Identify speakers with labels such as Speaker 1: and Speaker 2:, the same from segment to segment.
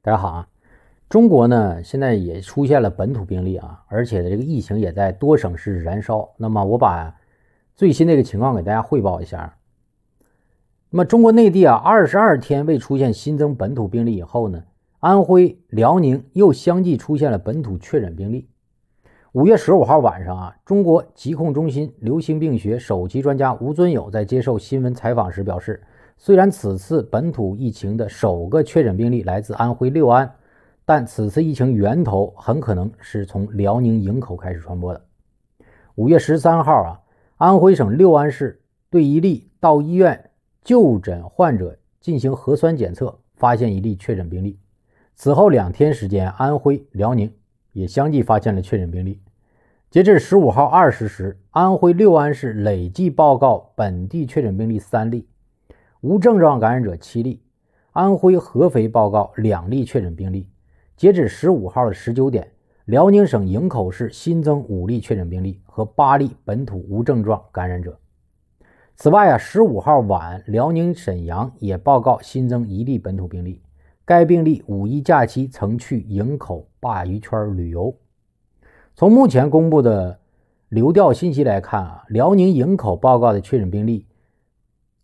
Speaker 1: 大家好啊！中国呢现在也出现了本土病例啊，而且这个疫情也在多省市燃烧。那么我把最新的一个情况给大家汇报一下。那么中国内地啊，二十二天未出现新增本土病例以后呢，安徽、辽宁又相继出现了本土确诊病例。五月十五号晚上啊，中国疾控中心流行病学首席专家吴尊友在接受新闻采访时表示。虽然此次本土疫情的首个确诊病例来自安徽六安，但此次疫情源头很可能是从辽宁营口开始传播的。五月十三号啊，安徽省六安市对一例到医院就诊患者进行核酸检测，发现一例确诊病例。此后两天时间，安徽、辽宁也相继发现了确诊病例。截至十五号二十时，安徽六安市累计报告本地确诊病例三例。无症状感染者七例，安徽合肥报告两例确诊病例。截止十五号的十九点，辽宁省营口市新增五例确诊病例和八例本土无症状感染者。此外啊，十五号晚，辽宁沈阳也报告新增一例本土病例，该病例五一假期曾去营口鲅鱼圈旅游。从目前公布的流调信息来看啊，辽宁营口报告的确诊病例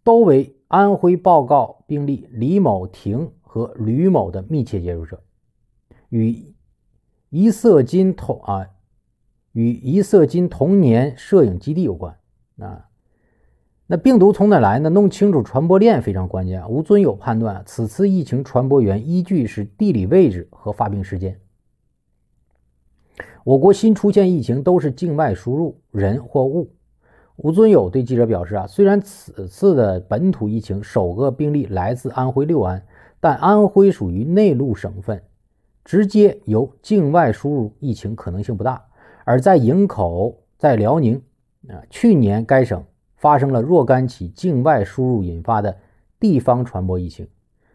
Speaker 1: 都为。安徽报告病例李某婷和吕某的密切接触者，与一色金同啊，与一色金童年摄影基地有关啊。那病毒从哪来呢？弄清楚传播链非常关键。吴尊友判断，此次疫情传播源依据是地理位置和发病时间。我国新出现疫情都是境外输入人或物。吴尊友对记者表示：“啊，虽然此次的本土疫情首个病例来自安徽六安，但安徽属于内陆省份，直接由境外输入疫情可能性不大。而在营口，在辽宁，啊，去年该省发生了若干起境外输入引发的地方传播疫情。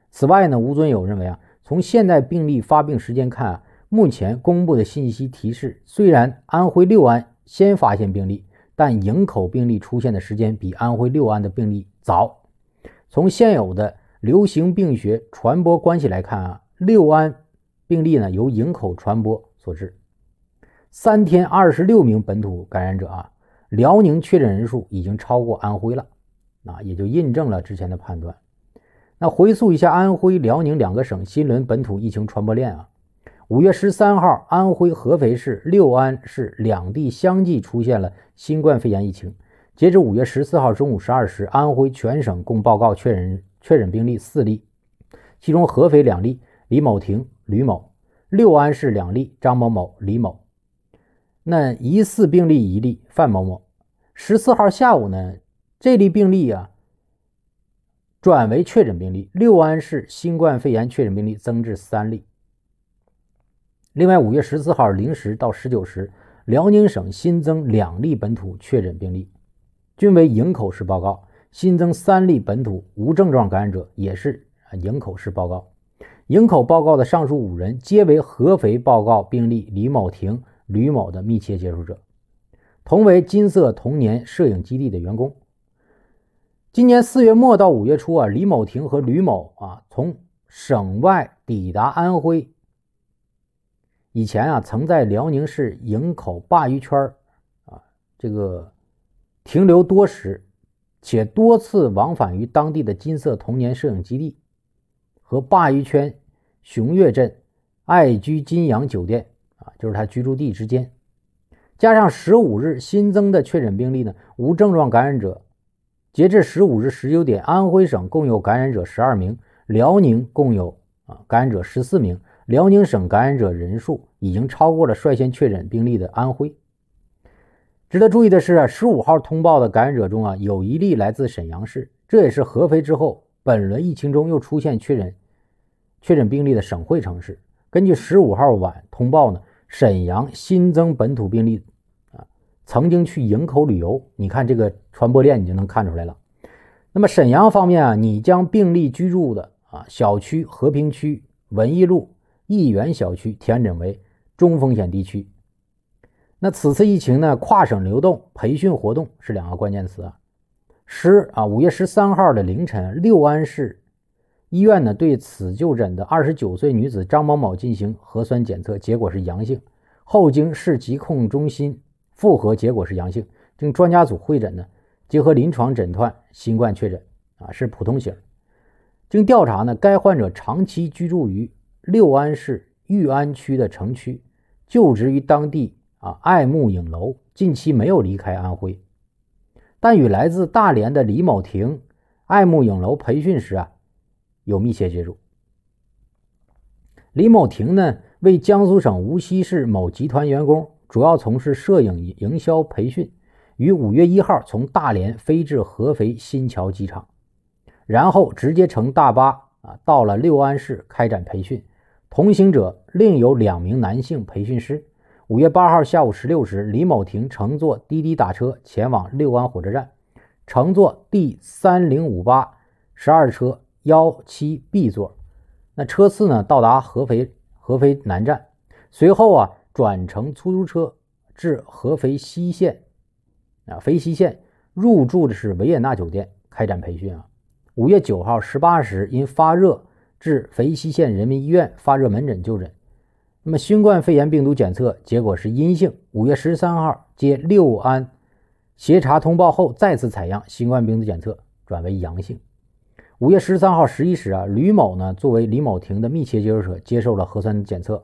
Speaker 1: 此外呢，吴尊友认为啊，从现在病例发病时间看，目前公布的信息提示，虽然安徽六安先发现病例。”但营口病例出现的时间比安徽六安的病例早。从现有的流行病学传播关系来看啊，六安病例呢由营口传播所致。三天二十六名本土感染者啊，辽宁确诊人数已经超过安徽了，啊，也就印证了之前的判断。那回溯一下安徽、辽宁两个省新轮本土疫情传播链啊。五月十三号，安徽合肥市六安市两地相继出现了新冠肺炎疫情。截至五月十四号中午十二时，安徽全省共报告确认确诊病例四例，其中合肥两例，李某婷、吕某；六安市两例，张某某、李某。那疑似病例一例，范某某。十四号下午呢，这例病例啊转为确诊病例，六安市新冠肺炎确诊病例增至三例。另外，五月十四号零时到十九时，辽宁省新增两例本土确诊病例，均为营口市报告；新增三例本土无症状感染者，也是营口市报告。营口报告的上述五人，皆为合肥报告病例李某婷、吕某的密切接触者，同为金色童年摄影基地的员工。今年四月末到五月初啊，李某婷和吕某啊，从省外抵达安徽。以前啊，曾在辽宁市营口鲅鱼圈啊，这个停留多时，且多次往返于当地的金色童年摄影基地和鲅鱼圈熊岳镇爱居金阳酒店啊，就是他居住地之间。加上十五日新增的确诊病例呢，无症状感染者。截至十五日十九点，安徽省共有感染者十二名，辽宁共有啊感染者十四名。辽宁省感染者人数已经超过了率先确诊病例的安徽。值得注意的是，啊，十五号通报的感染者中啊，有一例来自沈阳市，这也是合肥之后本轮疫情中又出现确诊确诊病例的省会城市。根据十五号晚通报呢，沈阳新增本土病例啊，曾经去营口旅游，你看这个传播链你就能看出来了。那么沈阳方面啊，你将病例居住的啊小区和平区文艺路。亿园小区调整为中风险地区。那此次疫情呢？跨省流动、培训活动是两个关键词啊。十啊，五月十三号的凌晨，六安市医院呢对此就诊的二十九岁女子张某某进行核酸检测，结果是阳性。后经市疾控中心复核，结果是阳性。经专家组会诊呢，结合临床诊断，新冠确诊啊是普通型。经调查呢，该患者长期居住于。六安市裕安区的城区，就职于当地啊爱慕影楼，近期没有离开安徽，但与来自大连的李某婷爱慕影楼培训时啊有密切接触。李某婷呢为江苏省无锡市某集团员工，主要从事摄影营销培训，于五月一号从大连飞至合肥新桥机场，然后直接乘大巴啊到了六安市开展培训。同行者另有两名男性培训师。五月八号下午十六时，李某婷乘坐滴滴打车前往六安火车站，乘坐 D 三零五八十二车幺七 B 座。那车次呢？到达合肥合肥南站，随后啊转乘出租车至合肥西线啊肥西县入住的是维也纳酒店开展培训啊。五月九号十八时，因发热。至肥西县人民医院发热门诊就诊，那么新冠肺炎病毒检测结果是阴性。五月十三号接六安协查通报后，再次采样新冠病毒检测转为阳性。五月十三号十一时啊，吕某呢作为李某婷的密切接触者接受了核酸检测，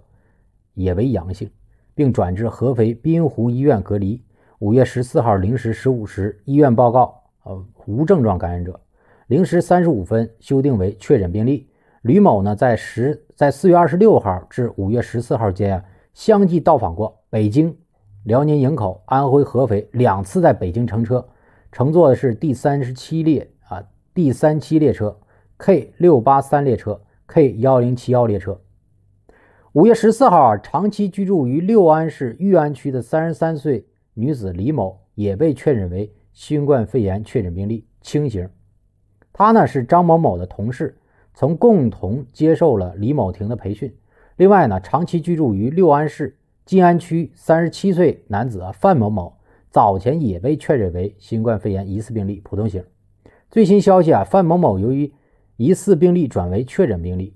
Speaker 1: 也为阳性，并转至合肥滨湖医院隔离。五月十四号零时十五时，医院报告呃无症状感染者，零时三十五分修订为确诊病例。吕某呢，在十在四月二十六号至五月十四号间啊，相继到访过北京、辽宁营口、安徽合肥两次，在北京乘车乘坐的是第三十七列啊第三七列车 K 六八三列车 K 幺零七幺列车。五月十四号，长期居住于六安市裕安区的三十三岁女子李某也被确诊为新冠肺炎确诊病例，轻型。她呢是张某某的同事。从共同接受了李某婷的培训。另外呢，长期居住于六安市静安区三十七岁男子啊范某某，早前也被确诊为新冠肺炎疑似病例，普通型。最新消息啊，范某某由于疑似病例转为确诊病例。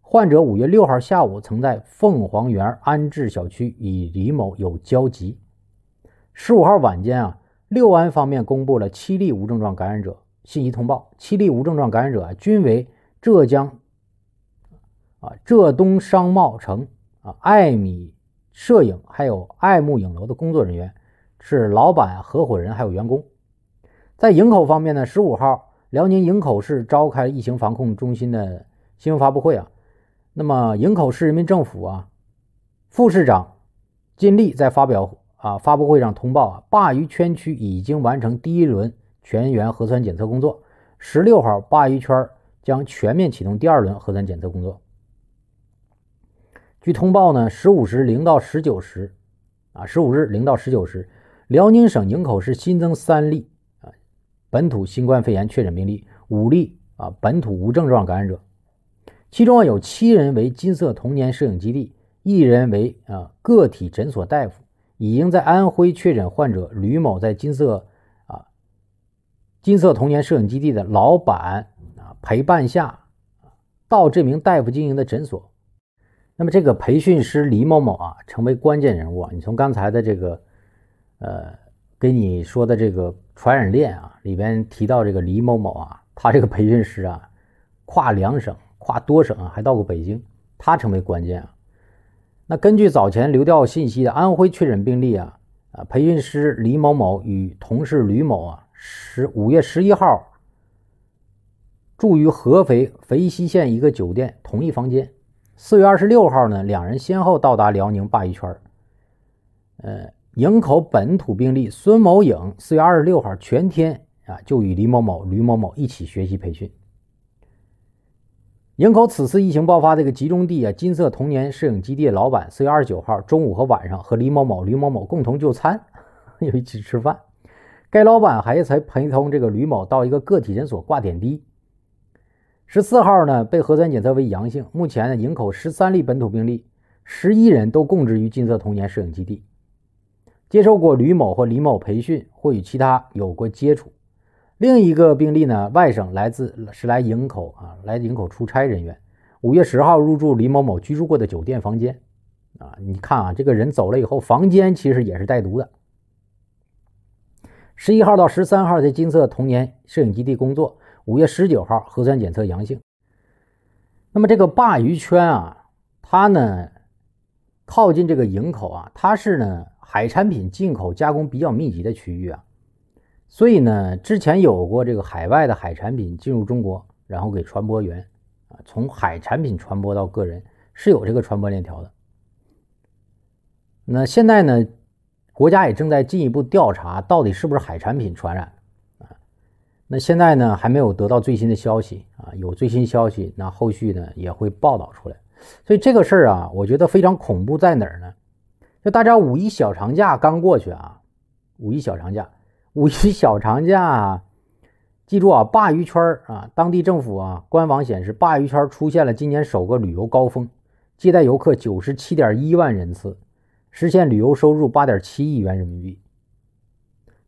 Speaker 1: 患者五月六号下午曾在凤凰园安置小区与李某有交集。十五号晚间啊，六安方面公布了七例无症状感染者信息通报。七例无症状感染者均为。浙江啊，浙东商贸城啊，艾米摄影还有爱慕影楼的工作人员是老板、合伙人还有员工。在营口方面呢，十五号，辽宁营口市召开疫情防控中心的新闻发布会啊。那么，营口市人民政府啊，副市长金立在发表啊发布会上通报啊，鲅鱼圈区已经完成第一轮全员核酸检测工作。十六号，鲅鱼圈。将全面启动第二轮核酸检测工作。据通报呢，十五时零到十九时，啊，十五日零到十九时，辽宁省营口市新增三例啊本土新冠肺炎确诊病例，五例啊本土无症状感染者，其中啊有七人为金色童年摄影基地，一人为啊个体诊所大夫。已经在安徽确诊患者吕某，在金色啊金色童年摄影基地的老板。陪伴下，到这名大夫经营的诊所。那么，这个培训师李某某啊，成为关键人物。你从刚才的这个，呃，给你说的这个传染链啊，里边提到这个李某某啊，他这个培训师啊，跨两省，跨多省啊，还到过北京，他成为关键啊。那根据早前流调信息的安徽确诊病例啊，啊，培训师李某某与同事吕某啊，十五月十一号。住于合肥肥西县一个酒店同一房间。四月二十六号呢，两人先后到达辽宁鲅鱼圈。呃，营口本土病例孙某颖，四月二十六号全天啊就与李某某、吕某某一起学习培训。营口此次疫情爆发这个集中地啊，金色童年摄影基地老板四月二十九号中午和晚上和李某某、吕某某共同就餐，又一起吃饭。该老板还才陪同这个吕某到一个个体诊所挂点滴。十四号呢，被核酸检测为阳性。目前呢，营口十三例本土病例，十一人都供职于金色童年摄影基地，接受过吕某或李某培训或与其他有过接触。另一个病例呢，外省来自是来营口啊，来营口出差人员，五月十号入住李某某居住过的酒店房间。啊，你看啊，这个人走了以后，房间其实也是带毒的。十一号到十三号在金色童年摄影基地工作。五月十九号核酸检测阳性。那么这个鲅鱼圈啊，它呢靠近这个营口啊，它是呢海产品进口加工比较密集的区域啊，所以呢之前有过这个海外的海产品进入中国，然后给传播源啊，从海产品传播到个人是有这个传播链条的。那现在呢，国家也正在进一步调查，到底是不是海产品传染。那现在呢，还没有得到最新的消息啊。有最新消息，那后续呢也会报道出来。所以这个事儿啊，我觉得非常恐怖，在哪儿呢？就大家五一小长假刚过去啊，五一小长假，五一小长假，记住啊，鲅鱼圈啊，当地政府啊官网显示，鲅鱼圈出现了今年首个旅游高峰，接待游客九十七点一万人次，实现旅游收入八点七亿元人民币。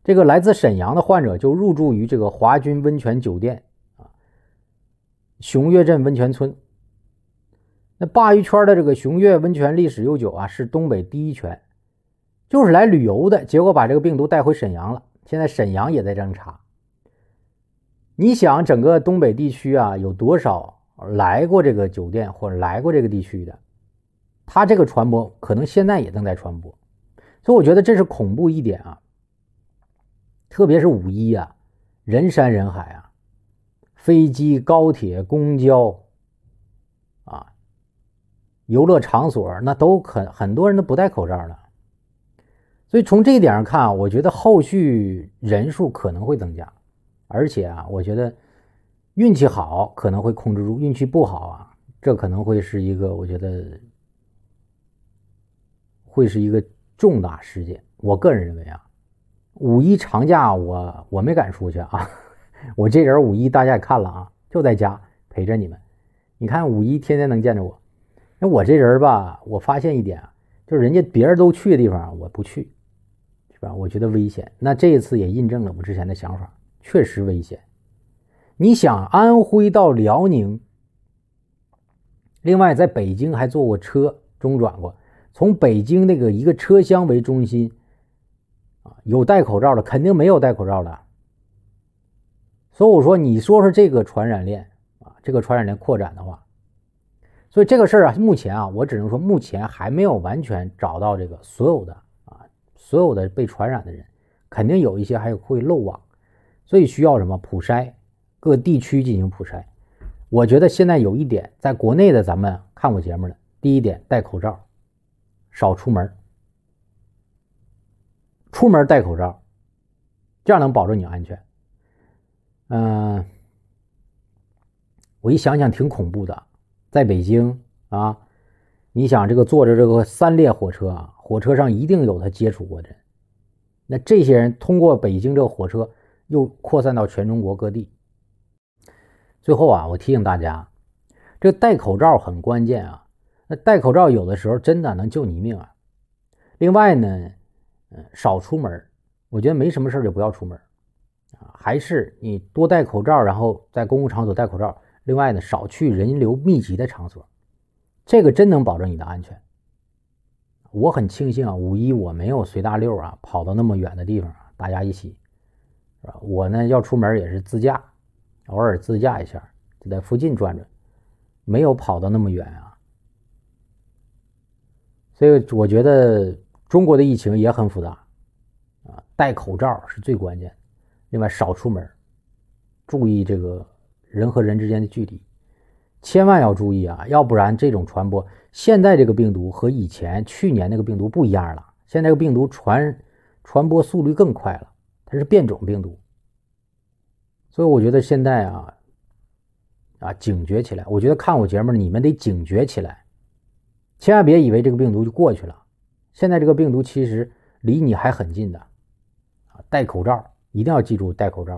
Speaker 1: 这个来自沈阳的患者就入住于这个华军温泉酒店，啊，熊岳镇温泉村。那鲅鱼圈的这个熊岳温泉历史悠久啊，是东北第一泉，就是来旅游的，结果把这个病毒带回沈阳了。现在沈阳也在样查。你想，整个东北地区啊，有多少来过这个酒店或者来过这个地区的？他这个传播可能现在也正在传播，所以我觉得这是恐怖一点啊。特别是五一呀，人山人海啊，飞机、高铁、公交，啊，游乐场所那都很，很多人都不戴口罩了。所以从这一点上看我觉得后续人数可能会增加，而且啊，我觉得运气好可能会控制住，运气不好啊，这可能会是一个，我觉得会是一个重大事件。我个人认为啊。五一长假，我我没敢出去啊，我这人五一大家也看了啊，就在家陪着你们。你看五一天天能见着我，那我这人吧，我发现一点啊，就是人家别人都去的地方，我不去，是吧？我觉得危险。那这一次也印证了我之前的想法，确实危险。你想，安徽到辽宁，另外在北京还坐过车中转过，从北京那个一个车厢为中心。啊，有戴口罩的，肯定没有戴口罩的。所以我说，你说说这个传染链啊，这个传染链扩展的话，所以这个事儿啊，目前啊，我只能说目前还没有完全找到这个所有的啊，所有的被传染的人，肯定有一些还有会漏网，所以需要什么普筛，各地区进行普筛。我觉得现在有一点，在国内的咱们看过节目的，第一点戴口罩，少出门。出门戴口罩，这样能保证你安全。嗯，我一想想挺恐怖的，在北京啊，你想这个坐着这个三列火车啊，火车上一定有他接触过的人，那这些人通过北京这个火车又扩散到全中国各地。最后啊，我提醒大家，这戴口罩很关键啊，那戴口罩有的时候真的能救你命啊。另外呢。少出门，我觉得没什么事就不要出门啊，还是你多戴口罩，然后在公共场所戴口罩。另外呢，少去人流密集的场所，这个真能保证你的安全。我很庆幸啊，五一我没有随大溜啊，跑到那么远的地方啊，大家一起吧？我呢要出门也是自驾，偶尔自驾一下就在附近转转，没有跑到那么远啊。所以我觉得。中国的疫情也很复杂，啊，戴口罩是最关键，另外少出门，注意这个人和人之间的距离，千万要注意啊，要不然这种传播，现在这个病毒和以前去年那个病毒不一样了，现在这个病毒传传播速率更快了，它是变种病毒，所以我觉得现在啊，啊，警觉起来，我觉得看我节目你们得警觉起来，千万别以为这个病毒就过去了。现在这个病毒其实离你还很近的，戴口罩一定要记住戴口罩。